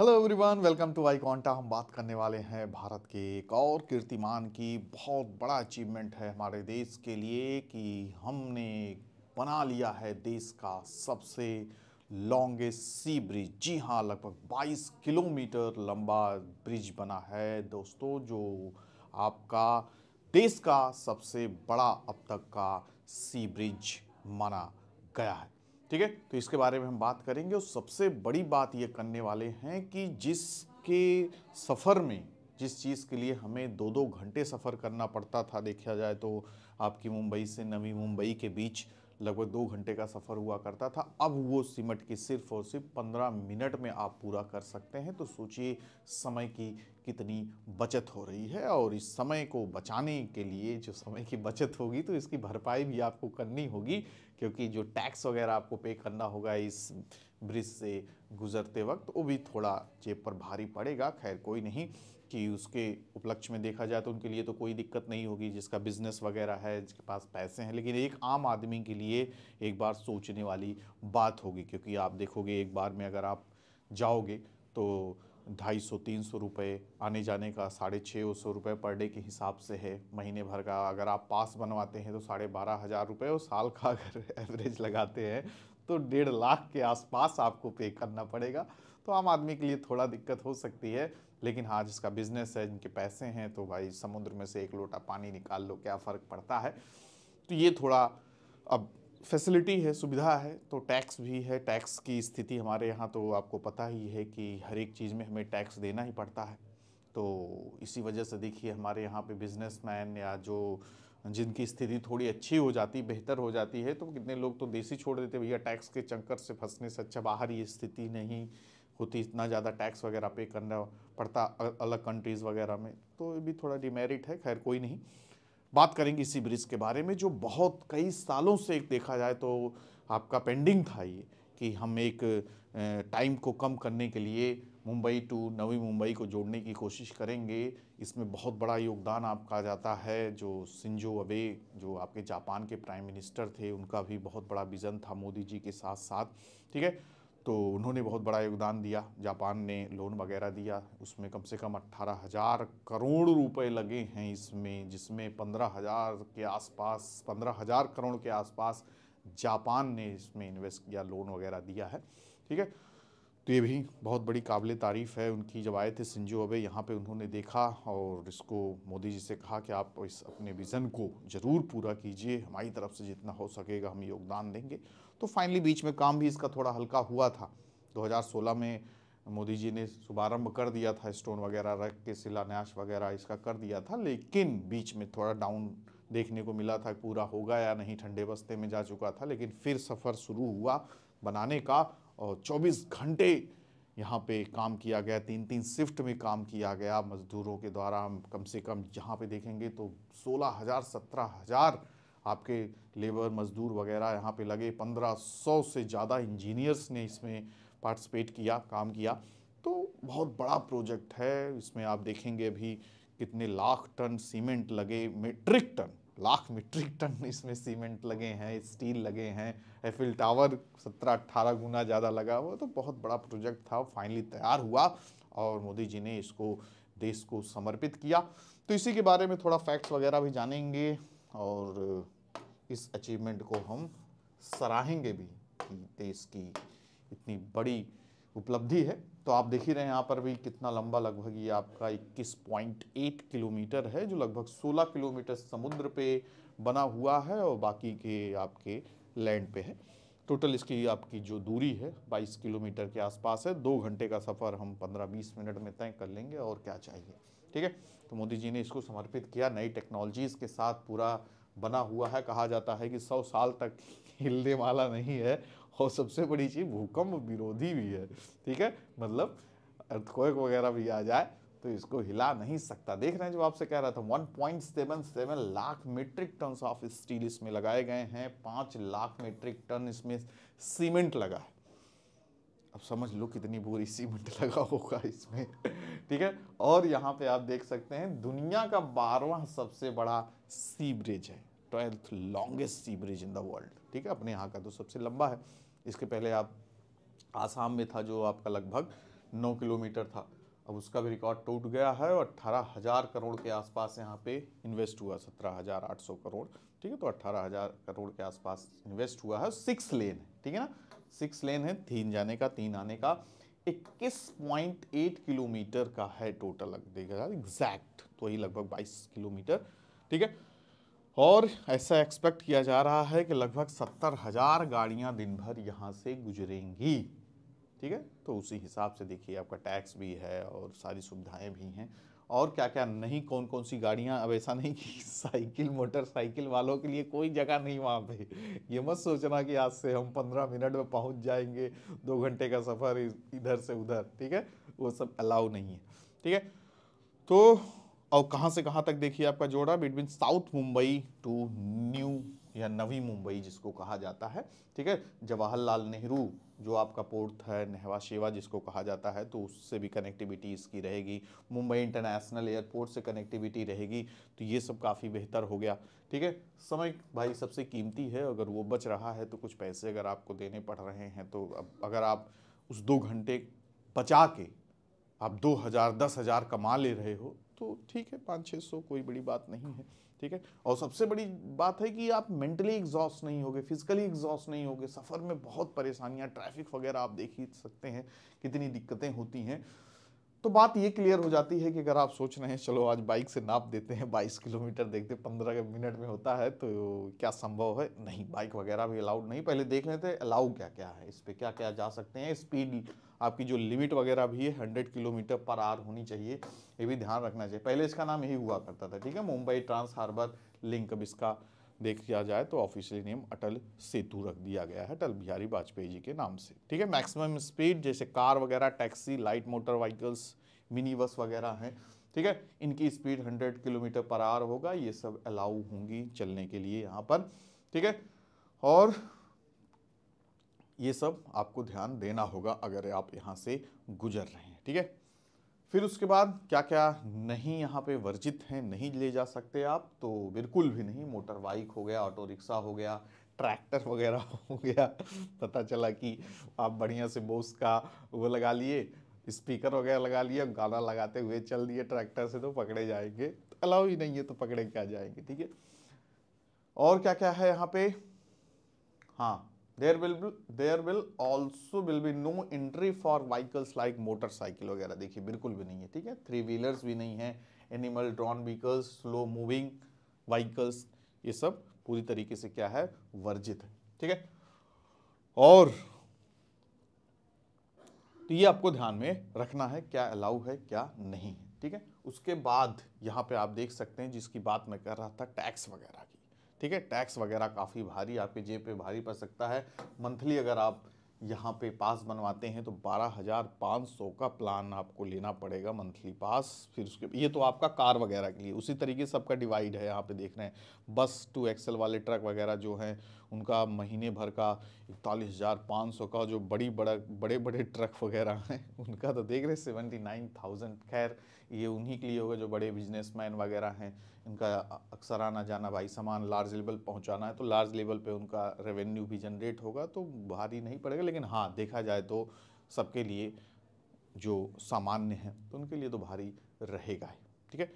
hello everyone welcome to आई कॉन्टा हम बात करने वाले हैं भारत के एक और कीर्तिमान की बहुत बड़ा अचीवमेंट है हमारे देश के लिए कि हमने बना लिया है देश का सबसे लॉन्गेस्ट सी ब्रिज जी हाँ लगभग 22 किलोमीटर लंबा ब्रिज बना है दोस्तों जो आपका देश का सबसे बड़ा अब तक का सी ब्रिज माना गया है ठीक है तो इसके बारे में हम बात करेंगे और सबसे बड़ी बात ये करने वाले हैं कि जिसके सफ़र में जिस चीज़ के लिए हमें दो दो घंटे सफ़र करना पड़ता था देखा जाए तो आपकी मुंबई से नवी मुंबई के बीच लगभग दो घंटे का सफ़र हुआ करता था अब वो सिमट के सिर्फ और सिर्फ पंद्रह मिनट में आप पूरा कर सकते हैं तो सोचिए समय की कितनी बचत हो रही है और इस समय को बचाने के लिए जो समय की बचत होगी तो इसकी भरपाई भी आपको करनी होगी क्योंकि जो टैक्स वगैरह आपको पे करना होगा इस ब्रिज से गुजरते वक्त वो भी थोड़ा जेब पर भारी पड़ेगा खैर कोई नहीं कि उसके उपलक्ष्य में देखा जाए तो उनके लिए तो कोई दिक्कत नहीं होगी जिसका बिजनेस वगैरह है जिसके पास पैसे हैं लेकिन एक आम आदमी के लिए एक बार सोचने वाली बात होगी क्योंकि आप देखोगे एक बार में अगर आप जाओगे तो ढाई सौ तीन सौ रुपये आने जाने का साढ़े छः सौ रुपये पर डे के हिसाब से है महीने भर का अगर आप पास बनवाते हैं तो साढ़े बारह हज़ार रुपये और साल का अगर एवरेज लगाते हैं तो डेढ़ लाख के आसपास आपको पे करना पड़ेगा तो आम आदमी के लिए थोड़ा दिक्कत हो सकती है लेकिन हाँ जिसका बिजनेस है जिनके पैसे हैं तो भाई समुद्र में से एक लोटा पानी निकाल लो क्या फ़र्क पड़ता है तो ये थोड़ा अब फैसिलिटी है सुविधा है तो टैक्स भी है टैक्स की स्थिति हमारे यहाँ तो आपको पता ही है कि हर एक चीज़ में हमें टैक्स देना ही पड़ता है तो इसी वजह से देखिए हमारे यहाँ पे बिजनेसमैन या जो जिनकी स्थिति थोड़ी अच्छी हो जाती बेहतर हो जाती है तो कितने लोग तो देसी छोड़ देते भैया टैक्स के चंकर से फंसने से अच्छा बाहर ये स्थिति नहीं होती इतना ज़्यादा टैक्स वगैरह पे करना पड़ता अलग कंट्रीज़ वगैरह में तो ये भी थोड़ा डिमेरिट है खैर कोई नहीं बात करेंगे इसी ब्रिज के बारे में जो बहुत कई सालों से देखा जाए तो आपका पेंडिंग था ये कि हम एक टाइम को कम करने के लिए मुंबई टू नवी मुंबई को जोड़ने की कोशिश करेंगे इसमें बहुत बड़ा योगदान आपका जाता है जो सिंजो अबे जो आपके जापान के प्राइम मिनिस्टर थे उनका भी बहुत बड़ा विज़न था मोदी जी के साथ साथ ठीक है तो उन्होंने बहुत बड़ा योगदान दिया जापान ने लोन वगैरह दिया उसमें कम से कम अट्ठारह हज़ार करोड़ रुपए लगे हैं इसमें जिसमें पंद्रह हज़ार के आसपास पंद्रह हज़ार करोड़ के आसपास जापान ने इसमें इन्वेस्ट किया लोन वगैरह दिया है ठीक है तो ये भी बहुत बड़ी काबिल तारीफ़ है उनकी जब आए थे संजू अबे यहाँ पे उन्होंने देखा और इसको मोदी जी से कहा कि आप इस अपने विज़न को ज़रूर पूरा कीजिए हमारी तरफ से जितना हो सकेगा हम योगदान देंगे तो फाइनली बीच में काम भी इसका थोड़ा हल्का हुआ था 2016 में मोदी जी ने शुभारम्भ कर दिया था स्टोन वगैरह रख के शिलान्यास वगैरह इसका कर दिया था लेकिन बीच में थोड़ा डाउन देखने को मिला था पूरा होगा या नहीं ठंडे बस्ते में जा चुका था लेकिन फिर सफ़र शुरू हुआ बनाने का और 24 घंटे यहाँ पे काम किया गया तीन तीन शिफ्ट में काम किया गया मजदूरों के द्वारा हम कम से कम जहाँ पे देखेंगे तो सोलह हज़ार सत्रह हज़ार आपके लेबर मजदूर वगैरह यहाँ पे लगे पंद्रह सौ से ज़्यादा इंजीनियर्स ने इसमें पार्टिसिपेट किया काम किया तो बहुत बड़ा प्रोजेक्ट है इसमें आप देखेंगे अभी कितने लाख टन सीमेंट लगे metric ton lakh metric ton इसमें सीमेंट लगे हैं स्टील लगे हैं एफिल टावर सत्रह अट्ठारह गुना ज़्यादा लगा हुआ तो बहुत बड़ा प्रोजेक्ट था फाइनली तैयार हुआ और मोदी जी ने इसको देश को समर्पित किया तो इसी के बारे में थोड़ा फैक्ट्स वगैरह भी जानेंगे और इस अचीवमेंट को हम सराहेंगे भी कि देश की इतनी बड़ी उपलब्धि है तो आप देख ही रहे हैं यहाँ पर भी कितना लंबा लगभग ये आपका 21.8 किलोमीटर है जो लगभग 16 किलोमीटर समुद्र पे बना हुआ है और बाकी के आपके लैंड पे है टोटल इसकी आपकी जो दूरी है 22 किलोमीटर के आसपास है दो घंटे का सफ़र हम 15-20 मिनट में तय कर लेंगे और क्या चाहिए ठीक है तो मोदी जी ने इसको समर्पित किया नई टेक्नोलॉजीज़ के साथ पूरा बना हुआ है कहा जाता है कि सौ साल तक हिलने वाला नहीं है और सबसे बड़ी चीज़ भूकंप विरोधी भी है ठीक है मतलब अर्थक्वेक वगैरह भी आ जाए तो इसको हिला नहीं सकता देख रहे हैं जो आपसे कह रहा था 1.77 lakh metric ton of steel इसमें लगाए गए हैं पाँच लाख मीट्रिक टन इसमें सीमेंट लगा है अब समझ लो कितनी बुरी सीमेंट लगा होगा इसमें ठीक है और यहाँ पे आप देख सकते हैं दुनिया का बारवा सबसे बड़ा सीवरेज है twelfth longest sewerage in the world ठीक है अपने यहाँ का तो सबसे लंबा है इसके पहले आप आसाम में था जो आपका लगभग नौ किलोमीटर था अब उसका भी रिकॉर्ड टूट गया है और अट्ठारह हज़ार करोड़ के आसपास यहाँ पे इन्वेस्ट हुआ सत्रह हज़ार आठ सौ करोड़ ठीक है तो अट्ठारह हज़ार करोड़ के आसपास इन्वेस्ट हुआ है सिक्स लेन है ठीक है ना सिक्स लेन है तीन जाने का तीन आने का इक्कीस पॉइंट एट किलोमीटर का है टोटल देखा एग्जैक्ट तो ही लगभग बाईस किलोमीटर ठीक है और ऐसा एक्सपेक्ट किया जा रहा है कि लगभग सत्तर हज़ार गाड़ियाँ दिन भर यहाँ से गुजरेंगी ठीक है तो उसी हिसाब से देखिए आपका टैक्स भी है और सारी सुविधाएं भी हैं और क्या क्या नहीं कौन कौन सी गाड़ियां अब ऐसा नहीं कि साइकिल मोटरसाइकिल वालों के लिए कोई जगह नहीं वहाँ पे ये मत सोचना कि आज से हम पंद्रह मिनट में पहुँच जाएंगे दो घंटे का सफ़र इधर से उधर ठीक है वो सब अलाउ नहीं है ठीक है तो और कहाँ से कहाँ तक देखिए आपका जोड़ा between south Mumbai to new या नवी मुंबई जिसको कहा जाता है ठीक है जवाहरलाल नेहरू जो आपका पोर्ट है नेहवा शेवा जिसको कहा जाता है तो उससे भी कनेक्टिविटी इसकी रहेगी मुंबई इंटरनेशनल एयरपोर्ट से कनेक्टिविटी रहेगी तो ये सब काफ़ी बेहतर हो गया ठीक है समय भाई सबसे कीमती है अगर वो बच रहा है तो कुछ पैसे अगर आपको देने पड़ रहे हैं तो अब अगर आप उस दो घंटे बचा के आप दो हज़ार दस हज़ार कमा ले रहे हो तो ठीक है पाँच छः सौ कोई बड़ी बात नहीं है ठीक है और सबसे बड़ी बात है कि आप मेंटली एग्जॉस्ट नहीं होगे फिजिकली एग्जॉस्ट नहीं होगे सफ़र में बहुत परेशानियाँ ट्रैफिक वगैरह आप देख ही सकते हैं कितनी दिक्कतें होती हैं तो बात ये क्लियर हो जाती है कि अगर आप सोच रहे हैं चलो आज बाइक से नाप देते हैं 22 किलोमीटर देखते हैं पंद्रह मिनट में होता है तो क्या संभव है नहीं बाइक वगैरह भी अलाउड नहीं पहले देख लेते हैं अलाउ क्या क्या है इस पर क्या क्या जा सकते हैं स्पीड आपकी जो लिमिट वगैरह भी है हंड्रेड किलोमीटर पर आर होनी चाहिए ये भी ध्यान रखना चाहिए पहले इसका नाम यही हुआ करता था ठीक है मुंबई ट्रांस हार्बर लिंक अब इसका देख लिया जाए तो ऑफिशियली नेम अटल सेतु रख दिया गया है अटल बिहारी वाजपेयी जी के नाम से ठीक है मैक्सिमम स्पीड जैसे कार वगैरह taxi light motor vehicles mini bus वगैरह हैं ठीक है इनकी स्पीड 100 किलोमीटर पर आवर होगा ये सब अलाउ होंगी चलने के लिए यहाँ पर ठीक है और ये सब आपको ध्यान देना होगा अगर आप यहाँ से गुजर रहे हैं ठीक है फिर उसके बाद क्या क्या नहीं यहाँ पे वर्जित हैं नहीं ले जा सकते आप तो बिल्कुल भी नहीं मोटर बाइक हो गया ऑटो रिक्शा हो गया ट्रैक्टर वगैरह हो गया पता चला कि आप बढ़िया से बोस का वो लगा लिए स्पीकर वगैरह लगा लिए गाना लगाते हुए चल दिए ट्रैक्टर से तो पकड़े जाएंगे अलाव अलाउ ही नहीं है तो पकड़े क्या जाएंगे ठीक है और क्या क्या है यहाँ पे हाँ there will there will also will be no entry for vehicles like motorcycle वगैरह देखिए बिल्कुल भी नहीं है ठीक है थ्री व्हीलर्स भी नहीं है animal drawn vehicles slow moving vehicles ये सब पूरी तरीके से क्या है वर्जित है ठीक है और तो ये आपको ध्यान में रखना है क्या अलाउ है क्या नहीं है ठीक है उसके बाद यहाँ पे आप देख सकते हैं जिसकी बात मैं कर रहा था टैक्स वगैरह की ठीक है टैक्स वगैरह काफ़ी भारी आपके जेब पे भारी पड़ सकता है मंथली अगर आप यहाँ पे पास बनवाते हैं तो बारह हज़ार पाँच सौ का प्लान आपको लेना पड़ेगा मंथली पास फिर उसके ये तो आपका कार वगैरह के लिए उसी तरीके से सबका डिवाइड है यहाँ पे देख रहे हैं बस टू एक्सल वाले ट्रक वगैरह जो हैं उनका महीने भर का इकतालीस हज़ार पाँच सौ का जो बड़ी बड़ा बड़े बड़े ट्रक वगैरह हैं उनका तो देख रहे हैं सेवेंटी नाइन थाउजेंड खैर ये उन्हीं के लिए होगा जो बड़े बिजनेसमैन वगैरह हैं इनका अक्सर आना जाना भाई सामान लार्ज लेवल पहुंचाना है तो लार्ज लेवल पे उनका रेवेन्यू भी जनरेट होगा तो भारी नहीं पड़ेगा लेकिन हाँ देखा जाए तो सबके लिए जो सामान्य हैं तो उनके लिए तो भारी रहेगा ही ठीक है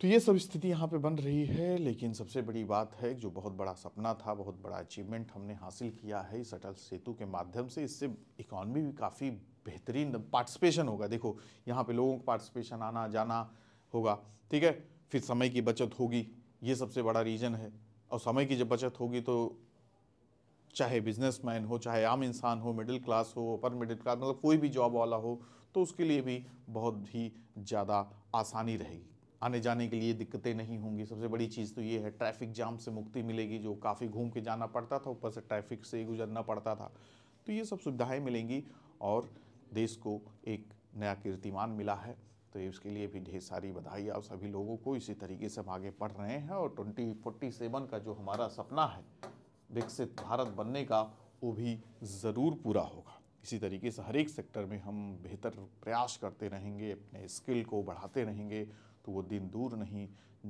तो ये सब स्थिति यहाँ पे बन रही है लेकिन सबसे बड़ी बात है जो बहुत बड़ा सपना था बहुत बड़ा अचीवमेंट हमने हासिल किया है इस अटल सेतु के माध्यम से इससे इकॉनमी भी काफ़ी बेहतरीन पार्टिसिपेशन होगा देखो यहाँ पे लोगों का पार्टिसिपेशन आना जाना होगा ठीक है फिर समय की बचत होगी ये सबसे बड़ा रीज़न है और समय की जब बचत होगी तो चाहे बिजनेसमैन हो चाहे आम इंसान हो मिडिल क्लास हो अपर मिडिल क्लास मतलब कोई भी जॉब वाला हो तो उसके लिए भी बहुत ही ज़्यादा आसानी रहेगी आने जाने के लिए दिक्कतें नहीं होंगी सबसे बड़ी चीज़ तो ये है ट्रैफिक जाम से मुक्ति मिलेगी जो काफ़ी घूम के जाना पड़ता था ऊपर से ट्रैफिक से गुजरना पड़ता था तो ये सब सुविधाएँ मिलेंगी और देश को एक नया कीर्तिमान मिला है तो ये उसके लिए भी ढेर सारी बधाई आप सभी लोगों को इसी तरीके से हम आगे पढ़ रहे हैं और ट्वेंटी फोर्टी सेवन का जो हमारा सपना है विकसित भारत बनने का वो भी ज़रूर पूरा होगा इसी तरीके से हर एक सेक्टर में हम बेहतर प्रयास करते रहेंगे अपने स्किल को बढ़ाते रहेंगे तो वो दिन दूर नहीं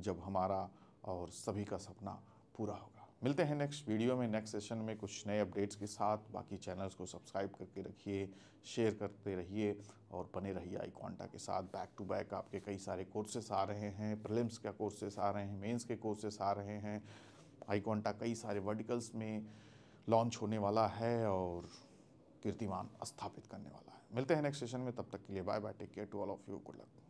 जब हमारा और सभी का सपना पूरा होगा मिलते हैं नेक्स्ट वीडियो में नेक्स्ट सेशन में कुछ नए अपडेट्स के साथ बाकी चैनल्स को सब्सक्राइब करके रखिए शेयर करते रहिए और बने रहिए आई क्वांटा के साथ बैक टू बैक आपके कई सारे कोर्सेस आ रहे हैं प्रिलिम्स के कोर्सेस आ रहे हैं मेंस के कोर्सेस आ रहे हैं आई क्वांटा कई सारे वर्टिकल्स में लॉन्च होने वाला है और कीर्तिमान स्थापित करने वाला है मिलते हैं नेक्स्ट सेशन में तब तक के लिए bye bye take care to all of you good luck